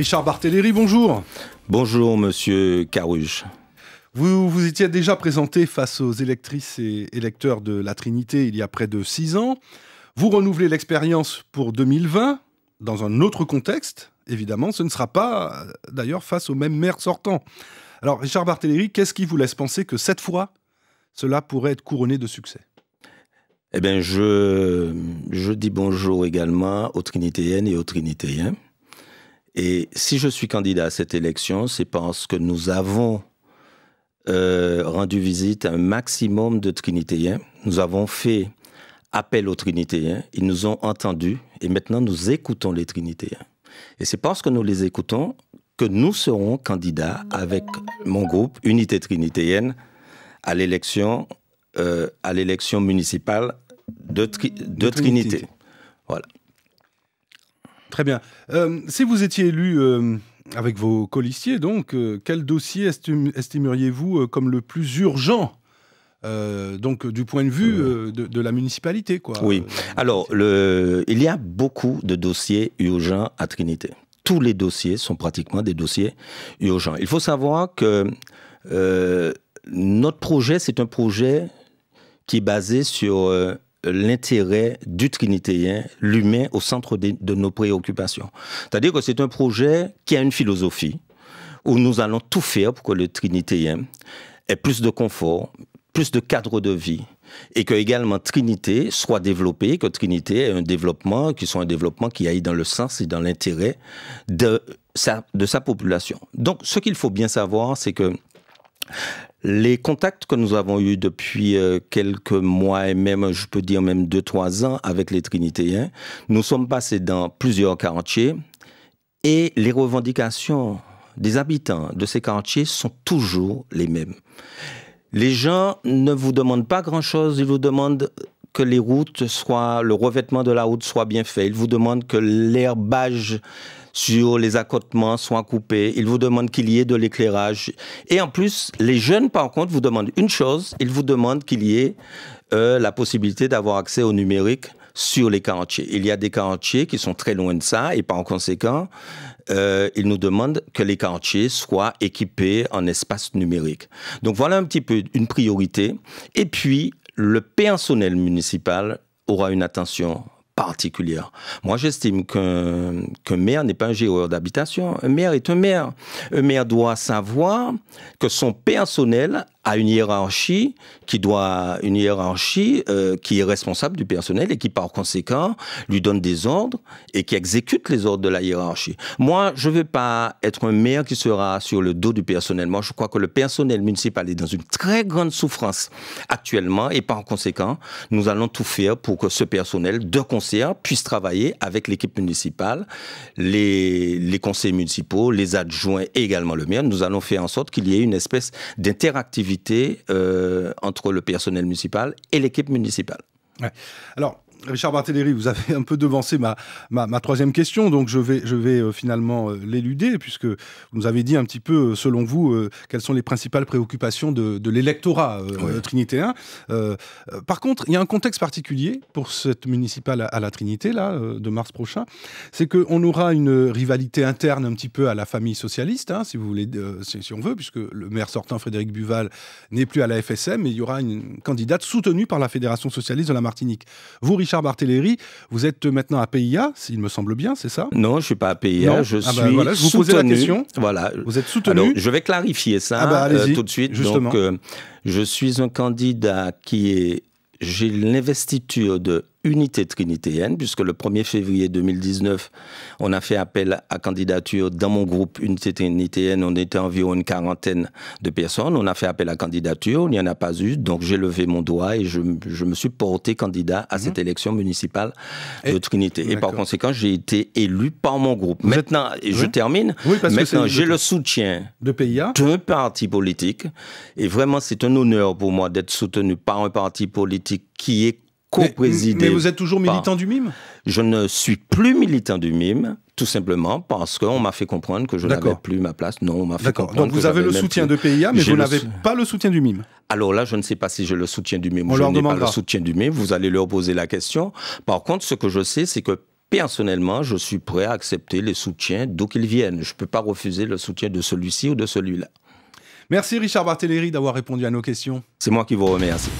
Richard Barthéléry, bonjour. Bonjour, monsieur Carouge. Vous vous étiez déjà présenté face aux électrices et électeurs de la Trinité il y a près de six ans. Vous renouvelez l'expérience pour 2020 dans un autre contexte. Évidemment, ce ne sera pas euh, d'ailleurs face aux même maires sortant. Alors, Richard Barthéléry, qu'est-ce qui vous laisse penser que cette fois, cela pourrait être couronné de succès Eh bien, je, dis bonjour également aux Trinitéennes et aux Trinitéiens. Et si je suis candidat à cette élection, c'est parce que nous avons euh, rendu visite à un maximum de Trinitéens. Nous avons fait appel aux Trinitéens. Ils nous ont entendus et maintenant nous écoutons les Trinitéens. Et c'est parce que nous les écoutons que nous serons candidats avec mon groupe Unité Trinitéenne à l'élection euh, à l'élection municipale de, Trinité. Trinité. Voilà. Très bien. Euh, si vous étiez élu euh, avec vos colistiers, donc, euh, quel dossier estimeriez-vous comme le plus urgent donc du point de vue de, la municipalité. Quoi. Oui. Alors, il y a beaucoup de dossiers urgents à Trinité. Tous les dossiers sont pratiquement des dossiers urgents. Il faut savoir que notre projet, c'est un projet qui est basé sur l'intérêt du Trinitéen, l'humain, au centre de, nos préoccupations. C'est-à-dire que c'est un projet qui a une philosophie où nous allons tout faire pour que le Trinitéen ait plus de confort, plus de cadre de vie, et que également Trinité soit développée, que Trinité ait un développement, qui soit un développement qui aille dans le sens et dans l'intérêt de sa population. Donc, ce qu'il faut bien savoir, c'est que les contacts que nous avons eus depuis euh, quelques mois et même, je peux dire même deux trois ans avec les Trinitéens, nous sommes passés dans plusieurs quartiers et les revendications des habitants de ces quartiers sont toujours les mêmes. Les gens ne vous demandent pas grand-chose, ils vous demandent que les routes soient, le revêtement de la route soit bien fait. Il vous demande que l'herbage sur les accotements soit coupé. Il vous demande qu'il y ait de l'éclairage. Et en plus, les jeunes, par contre, vous demandent une chose. Ils vous demandent qu'il y ait euh, la possibilité d'avoir accès au numérique sur les quartiers. Il y a des quartiers qui sont très loin de ça et par conséquent, euh, ils nous demandent que les quartiers soient équipés en espace numérique. Donc voilà un petit peu une priorité. Et puis, le personnel municipal aura une attention particulière. Moi, j'estime qu'un maire n'est pas un géreur d'habitation. Un maire est un maire. Un maire doit savoir que son personnel à une hiérarchie qui doit une hiérarchie euh, qui est responsable du personnel et qui par conséquent lui donne des ordres et qui exécute les ordres de la hiérarchie. Moi, je ne veux pas être un maire qui sera sur le dos du personnel. Moi, je crois que le personnel municipal est dans une très grande souffrance actuellement et par conséquent, nous allons tout faire pour que ce personnel de concert puisse travailler avec l'équipe municipale, les, les conseils municipaux, les adjoints et également le maire. Nous allons faire en sorte qu'il y ait une espèce d'interactivité euh, entre le personnel municipal et l'équipe municipale. Richard Barthéléry, vous avez un peu devancé ma, ma, troisième question, donc je vais, je vais euh, finalement euh, l'éluder, puisque vous nous avez dit un petit peu, euh, selon vous, quelles sont les principales préoccupations de, de l'électorat trinitéen. par contre, il y a un contexte particulier pour cette municipale à, la Trinité, là, de mars prochain, c'est qu'on aura une rivalité interne un petit peu à la famille socialiste, hein, si, vous voulez, si, si, on veut, puisque le maire sortant, Frédéric Buval, n'est plus à la FSM, mais il y aura une candidate soutenue par la Fédération socialiste de la Martinique. Vous, Richard Richard Barthéléry, vous êtes maintenant à PIA, il me semble bien, c'est ça Non, je ne suis pas à PIA, je ah bah suis vous posez la question. Voilà. Vous êtes soutenu. je vais clarifier ça ah bah, euh, tout de suite. Justement. Euh, je suis un candidat qui est... J'ai l'investiture de unité trinitéenne, puisque le 1er février 2019, on a fait appel à candidature dans mon groupe Unité trinitéenne. On était environ une quarantaine de personnes. On a fait appel à candidature. Il n'y en a pas eu. Donc j'ai levé mon doigt et je, je, me suis porté candidat à cette mhm. élection municipale de Trinité. Et par conséquent, j'ai été élu par mon groupe. maintenant, je termine. maintenant, j'ai le soutien de PIA. d'un parti politique. Et vraiment, c'est un honneur pour moi d'être soutenu par un parti politique qui est mais, vous êtes toujours militant du MIME Je ne suis plus militant du MIME, tout simplement parce qu'on m'a fait comprendre que je n'avais plus ma place. Non, on m'a fait comprendre. Donc vous avez le soutien de PIA, mais vous n'avez pas le soutien du MIME. Alors là, je ne sais pas si j'ai le soutien du MIME ou je n'ai pas le soutien du MIME. Vous allez leur poser la question. Par contre, ce que je sais, c'est que personnellement, je suis prêt à accepter les soutiens d'où qu'ils viennent. Je ne peux pas refuser le soutien de celui-ci ou de celui-là. Merci Richard Barthéléry d'avoir répondu à nos questions. C'est moi qui vous remercie.